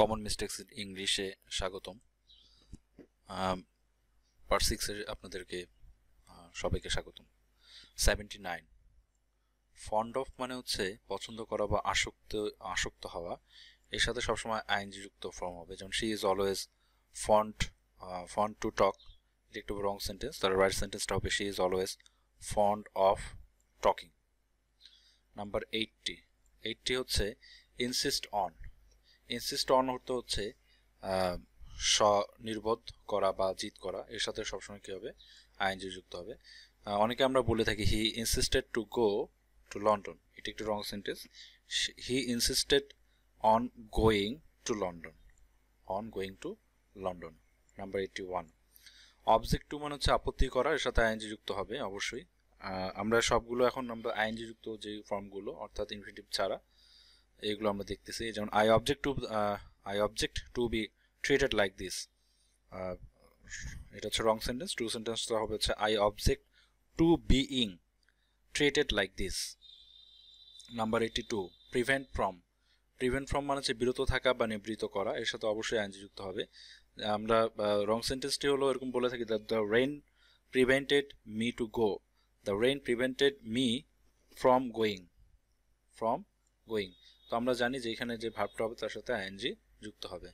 Common mistakes ইংলিশে স্বাগতম part সিক্সে আপনাদেরকে সবাইকে স্বাগতম সেভেন্টি নাইন ফন্ড অফ মানে হচ্ছে পছন্দ করা বা আসক্ত আসক্ত হওয়া এর সাথে সবসময় আইনযুক্ত ফর্ম হবে যেমন she is always fond fond to talk এটা একটু রং সেন্টেন্স তার রাইট সেন্টেন্সটা হবে she is always fond of talking number eighty eighty হচ্ছে ইনসিস্ট অন ইনসিস্ট অন হতে হচ্ছে স্বনির্বোধ করা বা জিত করা এর সাথে সবসময় কী হবে আইনজীবী যুক্ত হবে অনেকে আমরা বলে থাকি he insisted to go to London এটি একটি wrong sentence he insisted on going to London on going to London number eighty one object to মানে হচ্ছে আপত্তি করা এর সাথে আইনজী যুক্ত হবে অবশ্যই আমরা সবগুলো এখন আমরা আইনজী যুক্ত যে ফর্মগুলো অর্থাৎ ইনফিনিটিভ ছাড়া এইগুলো আমরা দেখতেছি যেমন I object to I object to be treated like this এটা হচ্ছে রং সেন্টেন্স টু সেন্টেন্সটা হবে হচ্ছে I object to being treated like this number eighty two prevent from prevent from মানে হচ্ছে বিরত থাকা বা নিবৃত করা এর সাথে অবশ্যই আইনজি যুক্ত হবে আমরা রং uh, সেন্টেন্সটি হলো এরকম বলে থাকি the the rain prevented me to go the rain prevented me from going from going তো আমরা জানি যে এখানে যে ভাবটা হবে তার সাথে আইএনজি যুক্ত হবে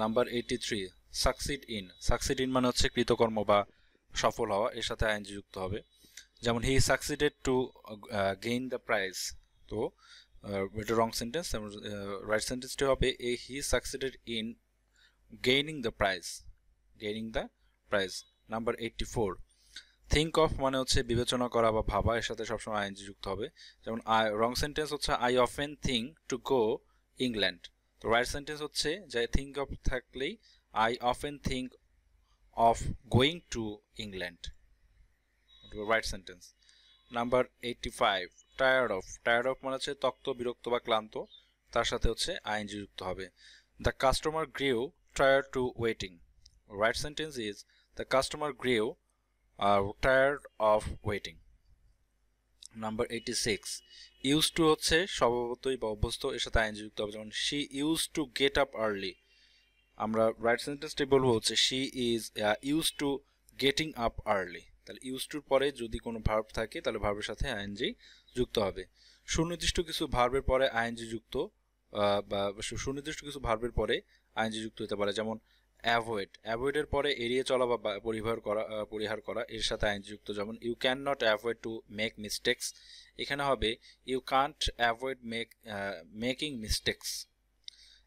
number eighty three succeed in succeed in মানে হচ্ছে কৃতকর্ম বা সফল হওয়া এর সাথে আইএনজি যুক্ত হবে যেমন he succeeded to gain the prize তো এটা রং সেন্টেন্স রাইট সেন্টেন্সটি হবে এ he succeeded in gaining the prize gaining the prize number eighty four think of মানে হচ্ছে বিবেচনা করা বা ভাবা এর সাথে সবসময় আইএনজি যুক্ত হবে যেমন আই রং সেন্টেন্স হচ্ছে I often think to go England তো রাইট সেন্টেন্স হচ্ছে যে থিঙ্ক অফ থাকলেই I often think of going to England right sentence number eighty five tired of tired of মানে হচ্ছে তক্ত বিরক্ত বা ক্লান্ত তার সাথে হচ্ছে আইএনজি যুক্ত হবে the customer grew tired to waiting right sentence is the customer grew are uh, tired of waiting number eighty six use to হচ্ছে স্বভাবতই বা অভ্যস্ত এর সাথে আইন যুক্ত হবে যেমন she use to get up early আমরা রাইট সেন্টেন্সটি বলবো হচ্ছে she is use to getting up early তাহলে ইউজ টুর পরে যদি কোনো ভার্ব থাকে তাহলে ভার্বের সাথে আইএনজি যুক্ত হবে সুনির্দিষ্ট কিছু ভার্বের পরে আইএনজি যুক্ত বা সুনির্দিষ্ট কিছু ভার্বের পরে আইএনজি যুক্ত হতে পারে যেমন অ্যাভয়েড অ্যাভয়েডের পরে এড়িয়ে চলা বা পরিহার করা পরিহার করা এর সাথে আইনযুক্ত যেমন you can not avoid to make mistakes এখানে হবে you can't avoid make making mistakes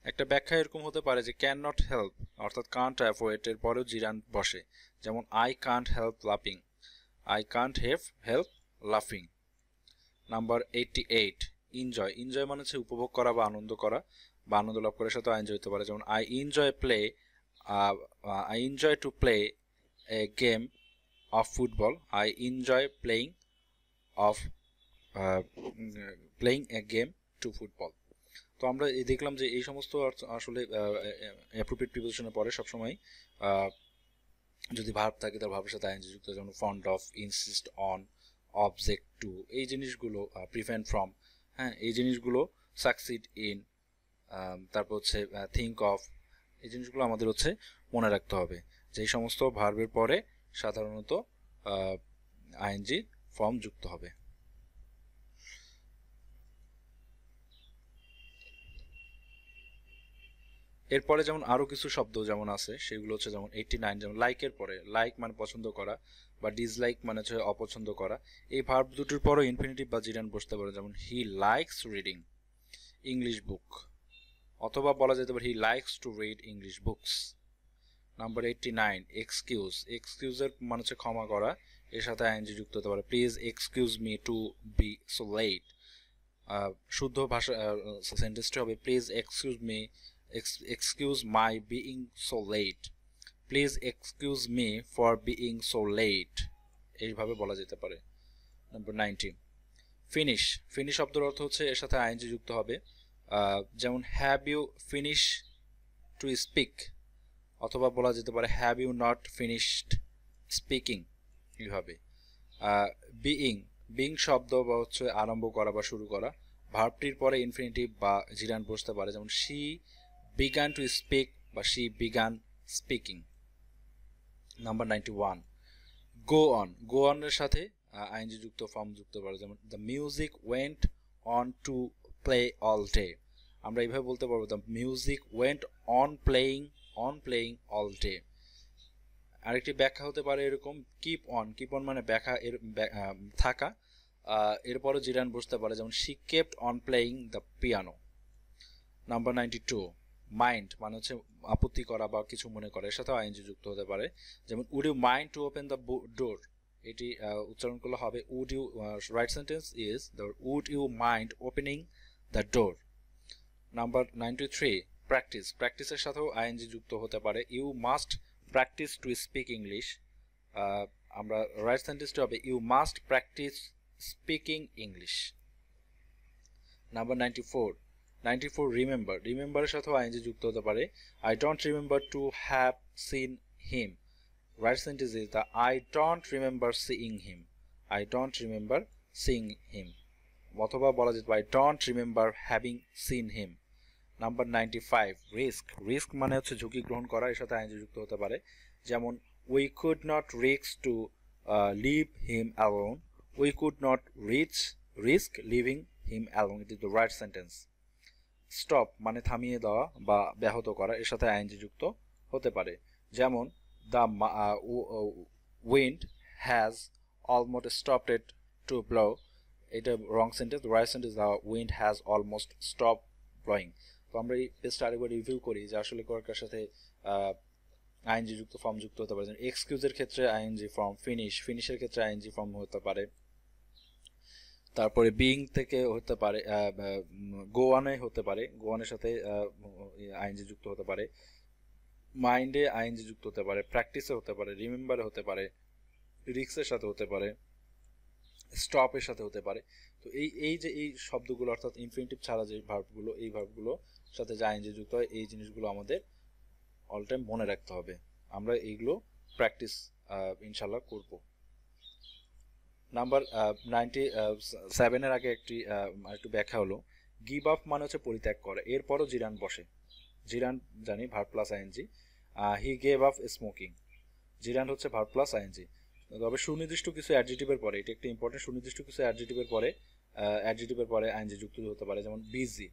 একটা ব্যাখ্যা এরকম হতে পারে যে ক্যান নট হেল্প অর্থাৎ কান্ট অ্যাভয়েড এর পরেও জিরান বসে যেমন আই কান্ট হেল্প লাফিং আই কান্ট হেভ হেল্প লাফিং number eighty eight enjoy enjoy মানে হচ্ছে উপভোগ করা বা আনন্দ করা বা আনন্দ লাভ করার সাথে এনজয় হতে পারে যেমন I enjoy play Uh, uh, I enjoy to play a game of football. I enjoy playing of uh, playing a game to football. তো আমরা দেখলাম যে এই সমস্ত আসলে অ্যাপ্রোপ্রিয়েট uh, প্রিপোজিশনের পড়ে সবসময় uh, যদি ভাব থাকে তার ভাবের সাথে আইনজি যুক্ত যেমন fond of insist on object to এই জিনিসগুলো প্রিভেন্ট ফ্রম হ্যাঁ এই জিনিসগুলো সাকসিড ইন um, তারপর হচ্ছে থিঙ্ক অফ এই জিনিসগুলো আমাদের হচ্ছে মনে রাখতে হবে যেই সমস্ত ভার্বের পরে সাধারণত আইএনজি ফর্ম যুক্ত হবে এরপরে যেমন আরও কিছু শব্দ যেমন আছে সেগুলো হচ্ছে যেমন এইটি নাইন যেমন লাইকের পরে লাইক মানে পছন্দ করা বা ডিসলাইক মানে হচ্ছে অপছন্দ করা এই ভার্ব দুটির পরও ইনফিনিটিভ বা জিরান বসতে পারে যেমন he likes reading English book অথবা বলা যেতে পারে he likes to read English books number eighty nine excuse এক্সকিউজের মানে হচ্ছে ক্ষমা করা এর সাথে আইনজি যুক্ত হতে পারে please excuse me to be so late শুদ্ধ ভাষা সেন্টেন্সটি হবে please excuse me excuse my being so late please excuse me for being so late এইভাবে বলা যেতে পারে নাম্বার নাইনটিন ফিনিশ ফিনিশ শব্দের অর্থ হচ্ছে এর সাথে আইনজি যুক্ত হবে যেমন have you finish to speak অথবা বলা যেতে পারে have you not finished speaking এইভাবে বিইং বিং শব্দ বা হচ্ছে আরম্ভ করা বা শুরু করা ভার্বটির পরে ইনফিনিটিভ বা জিরান বসতে পারে যেমন শি বিগান টু স্পিক বা she began speaking number ninety one go on go অনের সাথে আইনজি যুক্ত ফর্ম যুক্ত পারে যেমন the music went on to play all day আমরা এইভাবে বলতে পারবো the music went on playing on playing all day আরেকটি ব্যাখ্যা হতে পারে এরকম কিপ অন কিপ অন মানে ব্যাখ্যা এর থাকা এরপরও জিরান বুঝতে পারে যেমন she kept on playing the piano number ninety two mind মানে হচ্ছে আপত্তি করা বা কিছু মনে করা এর সাথেও আইনজি যুক্ত হতে পারে যেমন would you mind to open the door এটি উচ্চারণ করলে হবে would you right sentence is the would you mind opening the door number ninety three practice প্র্যাকটিসের সাথেও আইএনজি যুক্ত হতে পারে you must practise to speak English আমরা রাইট সেন্টেন্সটি হবে you must practise speaking English number ninety four ninety four remember রিমেম্বারের সাথেও আইএনজি যুক্ত হতে পারে I don't remember to have seen him right sentence is the I don't remember seeing him I don't remember seeing him অথবা বলা যেতে পারে don't remember having seen him number ninety five risk risk মানে হচ্ছে ঝুঁকি গ্রহণ করা এর সাথে আইন যুক্ত হতে পারে যেমন we could not risk to leave him alone we could not reach risk living him alone it is the right sentence stop মানে থামিয়ে দেওয়া বা ব্যাহত করা এর সাথে আইন যুক্ত হতে পারে যেমন the wind has almost stopped to blow এটা wrong sentence right sentence the wind has almost stop blowing তো আমরা এই পেজটা আরেকবার রিভিউ করি যে আসলে কোয়ার্কার সাথে আইএনজি যুক্ত ফর্ম যুক্ত হতে পারে এক্সকিউজের ক্ষেত্রে আইএনজি ফর্ম ফিনিশ ফিনিশের ক্ষেত্রে আইএনজি ফর্ম হতে পারে তারপরে বিং থেকে হতে পারে গোয়ানে হতে পারে গোয়ানের সাথে আইএনজি যুক্ত হতে পারে মাইন্ডে আইএনজি যুক্ত হতে পারে প্র্যাকটিসে হতে পারে রিমেম্বারে হতে পারে রিক্সের সাথে হতে পারে স্টপের সাথে হতে পারে তো এই এই যে এই শব্দগুলো অর্থাৎ ইনফিনিটিভ ছাড়া যে ভার্বগুলো এই ভার্বগুলো সাথে যা এনজে যুক্ত হয় এই জিনিসগুলো আমাদের অল টাইম মনে রাখতে হবে আমরা এইগুলো প্র্যাকটিস ইনশাল্লাহ করব নাম্বার নাইনটি সেভেনের আগে একটি একটু ব্যাখ্যা হলো গিভ আপ মানে হচ্ছে পরিত্যাগ করা এরপরও জিরান বসে জিরান জানি verb plus ING he gave up smoking gerund হচ্ছে ভার প্লাস আইএনজি তবে সুনির্দিষ্ট কিছু অ্যাডজেটিভের পরে এটা একটা ইম্পর্টেন্ট সুনির্দিষ্ট কিছু অ্যাডজেটিভের পরে অ্যাডজেটিভের পরে আইনজি যুক্ত হতে পারে যেমন বিজি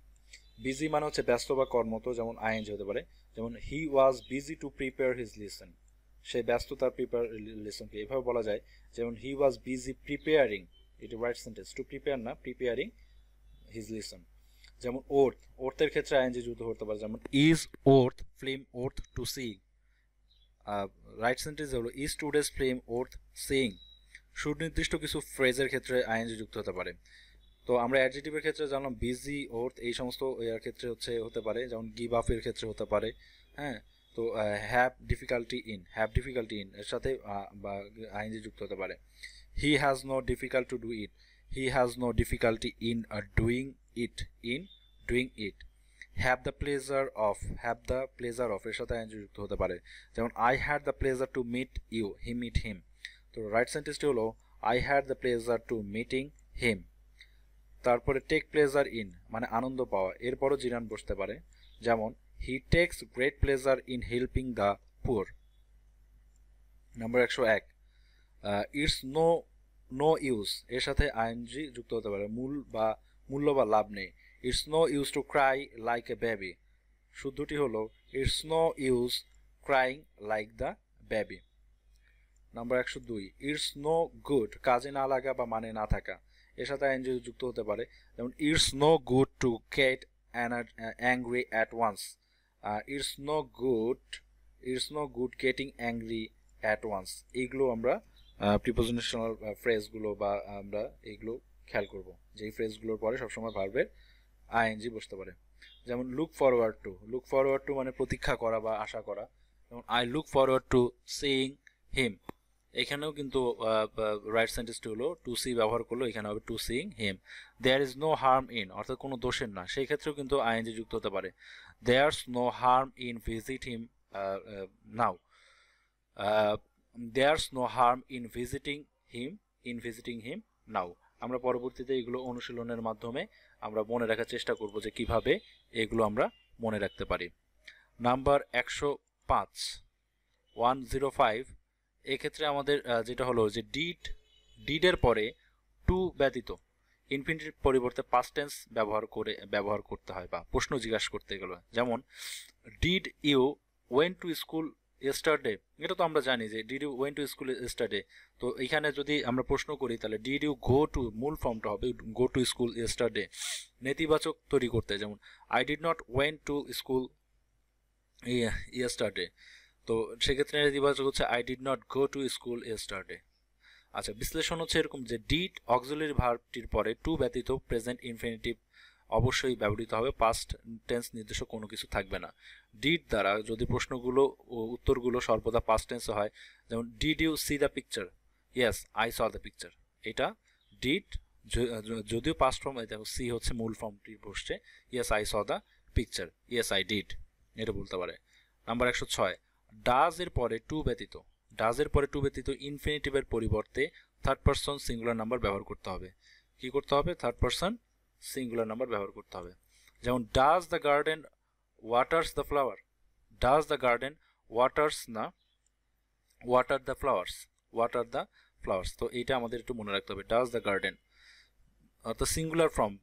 বিজি মানে হচ্ছে ব্যস্ত বা কর্মত যেমন আইএনজি হতে পারে যেমন he was busy to prepare his lesson সে ব্যস্ত তার প্রিপেয়ার লিসনকে এভাবে বলা যায় যেমন হি ওয়াজ বিজি প্রিপেয়ারিং এটি রাইট সেন্টেন্স টু প্রিপেয়ার না প্রিপেয়ারিং হিজ লিসন যেমন ওর্থ ওর্থের ক্ষেত্রে আইএনজি যুক্ত হতে পারে যেমন is worth film worth to see right sentence হলো is today's film worth seeing সুনির্দিষ্ট কিছু ফ্রেজের ক্ষেত্রে আইএনজি যুক্ত হতে পারে তো আমরা অ্যাডজেটিভের ক্ষেত্রে জানলাম বিজি ওর্থ এই সমস্ত এর ক্ষেত্রে হচ্ছে হতে পারে যেমন গিভ আপের ক্ষেত্রে হতে পারে হ্যাঁ তো have difficulty in have difficulty in এর সাথে বা আইনজি যুক্ত হতে পারে he has no difficult to do it he has no difficulty in doing it in doing it have the pleasure of have the pleasure of এর সাথে ING যুক্ত হতে পারে যেমন I had the pleasure to meet you he meet him তো right সেন্টেন্সটি হলো I had the pleasure to meeting হিম তারপরে টেক প্লেজার ইন মানে আনন্দ পাওয়া এরপরও জিরান বসতে পারে যেমন he takes great pleasure in helping the poor number একশো এক ইটস নো নো ইউজ এর সাথে আইএনজি যুক্ত হতে পারে মূল বা মূল্য বা লাভ নেই it's no use to cry like a baby শুদ্ধটি হলো it's no use crying like the baby number একশো দুই ইটস নো গুড কাজে না লাগা বা মানে না থাকা এর সাথে আইনজয়ী যুক্ত হতে পারে যেমন it's no good to get angry at once it's no good it's no good getting angry at once এইগুলো আমরা প্রিপোজিশনাল ফ্রেজগুলো বা আমরা এইগুলো খেয়াল করব যেই ফ্রেজগুলোর পরে সবসময় ভার্বের আইএনজি বসতে পারে যেমন look forward to look forward to মানে প্রতীক্ষা করা বা আশা করা যেমন I look forward to seeing him এখানেও কিন্তু রাইট সেন্টেন্সটি হলো টু সি ব্যবহার করলো এখানে হবে to seeing him there is no harm in অর্থাৎ কোনো দোষের না সেই ক্ষেত্রেও কিন্তু আইএনজি যুক্ত হতে পারে there no harm in visit him now there no harm in visiting him in visiting him now আমরা পরবর্তীতে এগুলো অনুশীলনের মাধ্যমে আমরা মনে রাখার চেষ্টা করব যে কিভাবে এগুলো আমরা মনে রাখতে পারি নাম্বার একশো পাঁচ ওয়ান জিরো ফাইভ এক্ষেত্রে আমাদের যেটা হলো যে ডিড ডিডের পরে টু ব্যতীত ইনফিনিটির পরিবর্তে পাস্ট টেন্স ব্যবহার করে ব্যবহার করতে হয় বা প্রশ্ন জিজ্ঞাসা করতে গেলে যেমন did you went to school yesterday এটা তো আমরা জানি যে did you went to school yesterday তো এখানে যদি আমরা প্রশ্ন করি তাহলে ডিড ইউ গো টু মূল ফর্মটা হবে গো টু স্কুল এস্টারডে নেতিবাচক তৈরি করতে যেমন I did not went to school yesterday তো সেক্ষেত্রে নেতিবাচক হচ্ছে I did not go to school এ স্টার্টে আচ্ছা বিশ্লেষণ হচ্ছে এরকম যে ডিড অক্সিলারি ভার্বটির পরে টু ব্যতীত প্রেজেন্ট ইনফিনিটিভ অবশ্যই ব্যবহৃত হবে পাস্ট টেন্স নির্দেশ কোনো কিছু থাকবে না ডিড দ্বারা যদি প্রশ্নগুলো ও উত্তরগুলো সর্বদা পাস্ট টেন্সে হয় যেমন did you see the picture yes I saw the picture এটা ডিড যদিও পাস্ট ফর্ম দেখো সি হচ্ছে মূল ফর্মটি বসছে yes I saw the picture yes I did এটা বলতে পারে নাম্বার একশো ছয় ডাজ এর পরে টু ব্যতীত ডাজ এর পরে টু ব্যতীত ইনফিনিটিভের পরিবর্তে থার্ড পারসন সিঙ্গুলার নাম্বার ব্যবহার করতে হবে কি করতে হবে থার্ড পারসন সিঙ্গুলার নাম্বার ব্যবহার করতে হবে যেমন does the garden waters the flower does the garden waters না water the flowers water the flowers তো এইটা আমাদের একটু মনে রাখতে হবে ডাজ দ্য গার্ডেন অর্থাৎ সিঙ্গুলার ফর্ম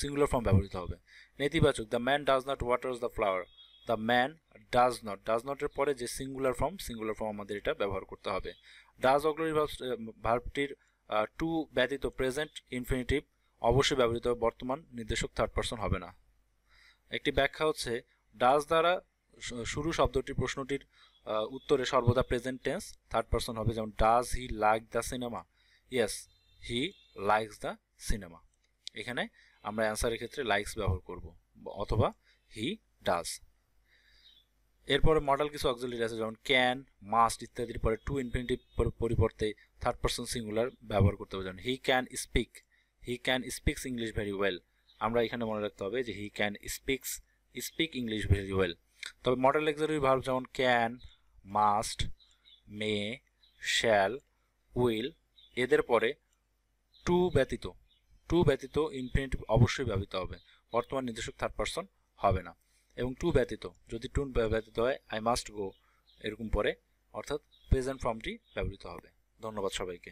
সিঙ্গুলার ফর্ম ব্যবহৃত হবে নেতিবাচক the man does not waters the flower the man does not does নটের পরে যে সিঙ্গুলার ফর্ম সিঙ্গুলার ফর্ম আমাদের এটা ব্যবহার করতে হবে ডাজ অগ্রী ভার্বটির টু ব্যতীত প্রেজেন্ট ইনফিনিটিভ অবশ্যই ব্যবহৃত বর্তমান নির্দেশক থার্ড পার্সন হবে না একটি ব্যাখ্যা হচ্ছে ডাজ দ্বারা শুরু শব্দটি প্রশ্নটির উত্তরে সর্বদা প্রেজেন্ট টেন্স থার্ড পার্সন হবে যেমন does he like the cinema yes he likes the cinema এখানে আমরা অ্যান্সারের ক্ষেত্রে লাইকস ব্যবহার করব অথবা হি ডাজ এরপরে মডেল কিছু অক্সিলারি আছে যেমন ক্যান মাস্ট ইত্যাদির পরে টু ইনফিনিটিভ পরিবর্তে থার্ড পার্সন সিঙ্গুলার ব্যবহার করতে হবে যেমন he can speak he can speaks English very well আমরা এখানে মনে রাখতে হবে যে he can speaks speak English very well তবে মডেল অক্সিলারি ভার্ব যেমন can must may shall will এদের পরে টু ব্যতীত টু ব্যতীত ইনফিনিটিভ অবশ্যই ব্যবহৃত হবে বর্তমান নির্দেশক থার্ড পার্সন হবে না এবং টু ব্যতীত যদি টু ব্যতীত হয় আই মাস্ট গো এরকম পরে অর্থাৎ প্রেজেন্ট ফর্মটি ব্যবহৃত হবে ধন্যবাদ সবাইকে